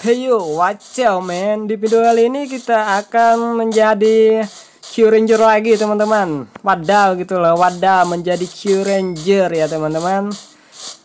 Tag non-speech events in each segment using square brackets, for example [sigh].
Hey yo, watch out man Di video kali ini kita akan menjadi Q Ranger lagi teman-teman Wadah gitu loh, wadaw menjadi Q Ranger ya teman-teman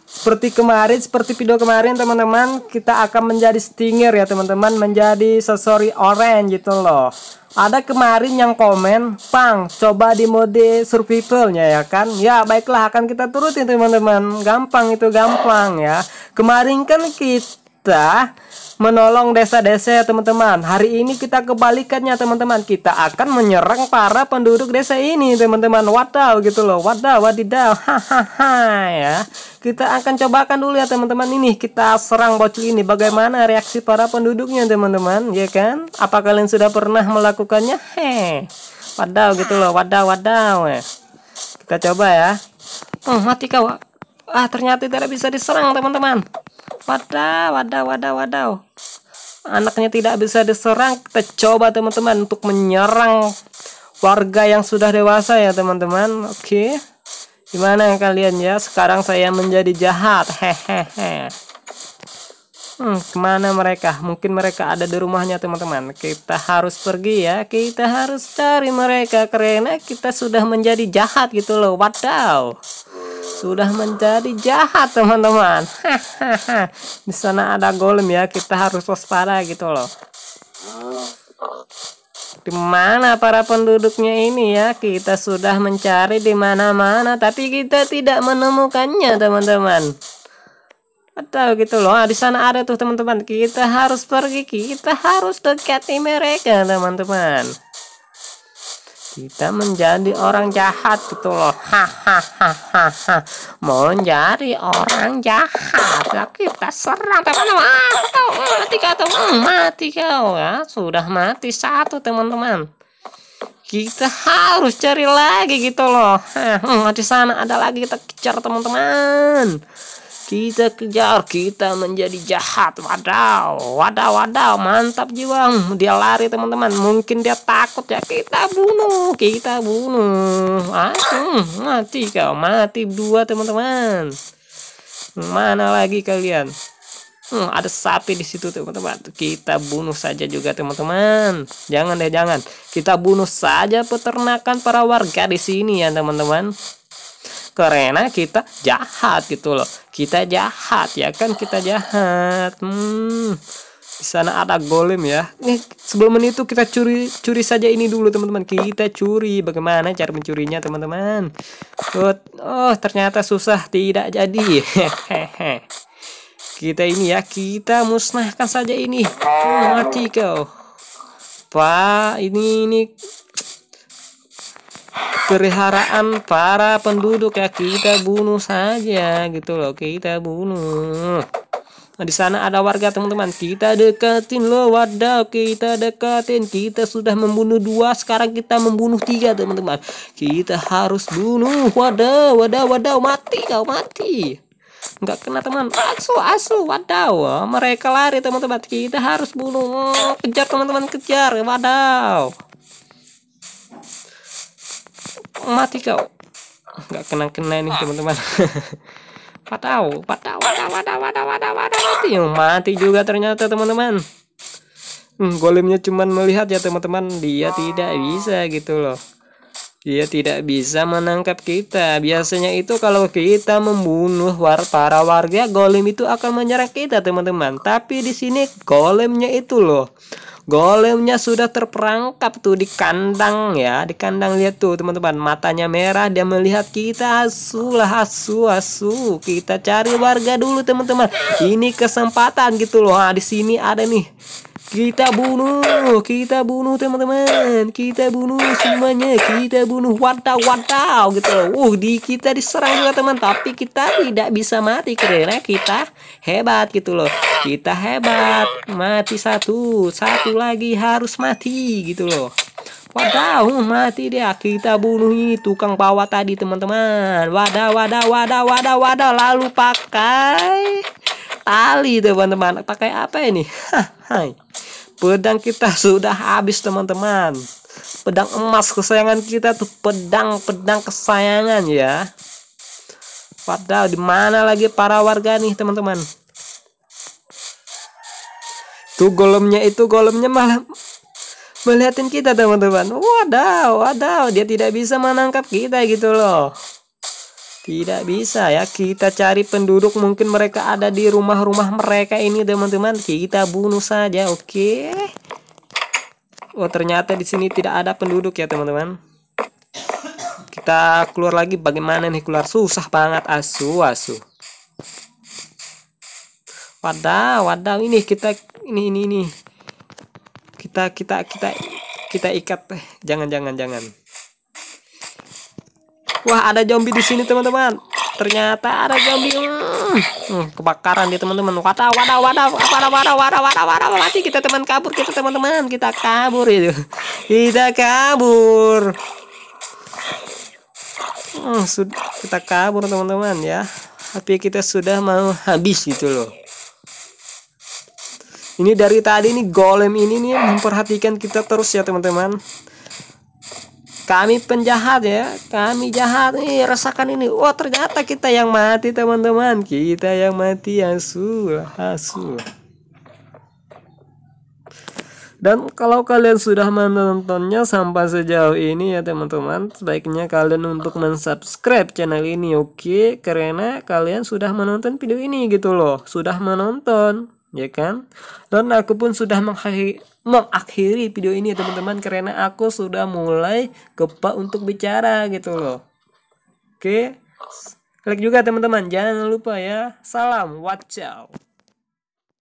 Seperti kemarin, seperti video kemarin teman-teman Kita akan menjadi Stinger ya teman-teman Menjadi Sasori orange gitu loh ada kemarin yang komen, Pang, coba di mode survivalnya ya kan? Ya, baiklah akan kita turutin teman-teman. Gampang itu gampang ya. Kemarin kan kita menolong desa-desa ya teman-teman. Hari ini kita kebalikannya teman-teman. Kita akan menyerang para penduduk desa ini teman-teman. Wadaw gitu loh. Wadaw wadidaw. [laughs] Hahaha ya. Kita akan cobakan dulu ya teman-teman ini. Kita serang bocil ini. Bagaimana reaksi para penduduknya teman-teman. Ya kan? Apa kalian sudah pernah melakukannya? Heh. Wadaw gitu loh. Wadaw wadaw ya. Kita coba ya. oh mati kau. Ah ternyata tidak bisa diserang teman-teman. Wadaw, wadaw, wadaw, wadaw. Anaknya tidak bisa diserang. Kita coba teman-teman untuk menyerang warga yang sudah dewasa ya teman-teman. Oke. Gimana kalian ya? Sekarang saya menjadi jahat. Hehehe. Hmm, kemana mereka? Mungkin mereka ada di rumahnya teman-teman. Kita harus pergi ya. Kita harus cari mereka karena kita sudah menjadi jahat gitu loh. Wadaw sudah menjadi jahat teman-teman di sana ada golem ya kita harus waspada gitu loh di mana para penduduknya ini ya kita sudah mencari di mana-mana tapi kita tidak menemukannya teman-teman atau gitu loh ah, di sana ada tuh teman-teman kita harus pergi kita harus dekati mereka teman-teman kita menjadi orang jahat gitu loh hahaha mau jadi orang jahat lah kita serang teman-teman mati kau teman mati kau ya sudah mati satu teman-teman kita harus cari lagi gitu loh nah, di sana ada lagi kita kejar teman-teman kita kejar, kita menjadi jahat. Wadaw, wadaw, wadaw. Mantap jiwa. Dia lari teman-teman. Mungkin dia takut ya. Kita bunuh, kita bunuh. Ah, mati kau, mati dua teman-teman. Mana lagi kalian? Hmm, ada sapi di situ teman-teman. Kita bunuh saja juga teman-teman. Jangan deh, jangan. Kita bunuh saja peternakan para warga di sini ya teman-teman karena kita jahat gitu loh kita jahat ya kan kita jahat hmm di sana ada golem ya nih sebelum itu kita curi curi saja ini dulu teman-teman kita curi bagaimana cara mencurinya teman-teman oh ternyata susah tidak jadi kita ini ya kita musnahkan saja ini oh, mati kau pak ini ini peliharaan para penduduk ya kita bunuh saja gitu loh kita bunuh Nah, di sana ada warga teman-teman. Kita deketin lo wadah, kita deketin. Kita sudah membunuh dua, sekarang kita membunuh tiga teman-teman. Kita harus bunuh wadah, wadah, wadah mati kau mati. nggak kena teman. Asu, asu, wadah. Mereka lari teman-teman. Kita harus bunuh. Kejar teman-teman, kejar wadah mati kau nggak kena kena nih teman-teman [laughs] patau patau patau patau patau patau patau mati mati juga ternyata teman-teman hmm, golemnya cuman melihat ya teman-teman dia tidak bisa gitu loh dia tidak bisa menangkap kita biasanya itu kalau kita membunuh war para warga golem itu akan menyerang kita teman-teman tapi di sini golemnya itu loh Golemnya sudah terperangkap tuh di kandang ya, di kandang lihat tuh teman-teman, matanya merah dia melihat kita asu lah asu asu. Kita cari warga dulu teman-teman. Ini kesempatan gitu loh. Nah, di sini ada nih. Kita bunuh, kita bunuh teman-teman, kita bunuh semuanya, kita bunuh wadaw wadaw gitu. Uh, di kita diserang juga teman, tapi kita tidak bisa mati karena kita hebat gitu loh. Kita hebat, mati satu, satu lagi harus mati gitu loh. Wadaw, mati dia. Kita bunuh tukang bawa tadi, teman-teman. Wadaw, wadaw, wadaw, wadaw, wadaw. Lalu pakai tali teman-teman pakai apa ini Hai pedang kita sudah habis teman-teman pedang emas kesayangan kita tuh pedang pedang kesayangan ya padahal di mana lagi para warga nih teman-teman tuh golemnya itu golemnya malah melihatin kita teman-teman wadaw wadaw dia tidak bisa menangkap kita gitu loh tidak bisa ya, kita cari penduduk mungkin mereka ada di rumah-rumah mereka ini teman-teman. Kita bunuh saja, oke. Okay? Oh, ternyata di sini tidak ada penduduk ya, teman-teman. Kita keluar lagi bagaimana nih keluar susah banget asu asu. wadah wadah ini kita ini ini ini. Kita kita kita kita ikat jangan jangan jangan. Wah, ada zombie di sini, teman-teman. Ternyata ada zombie. Hmm, hmm kebakaran dia, teman-teman. Wadah, wadah, wadah, wadah, wadah, wadah, wadah, wadah, mati kita teman kabur, kita teman-teman, kita kabur itu. Kita kabur. Hmm, kita kabur, teman-teman ya. Tapi kita sudah mau habis gitu loh. Ini dari tadi nih golem ini nih memperhatikan kita terus ya, teman-teman kami penjahat ya kami jahat nih rasakan ini oh ternyata kita yang mati teman-teman kita yang mati yang sulah asuh dan kalau kalian sudah menontonnya sampai sejauh ini ya teman-teman sebaiknya kalian untuk mensubscribe channel ini oke karena kalian sudah menonton video ini gitu loh sudah menonton ya kan? Dan aku pun sudah mengakhiri, mengakhiri video ini ya teman-teman karena aku sudah mulai kepa untuk bicara gitu loh. Oke. Like juga teman-teman, jangan lupa ya. Salam, watch out.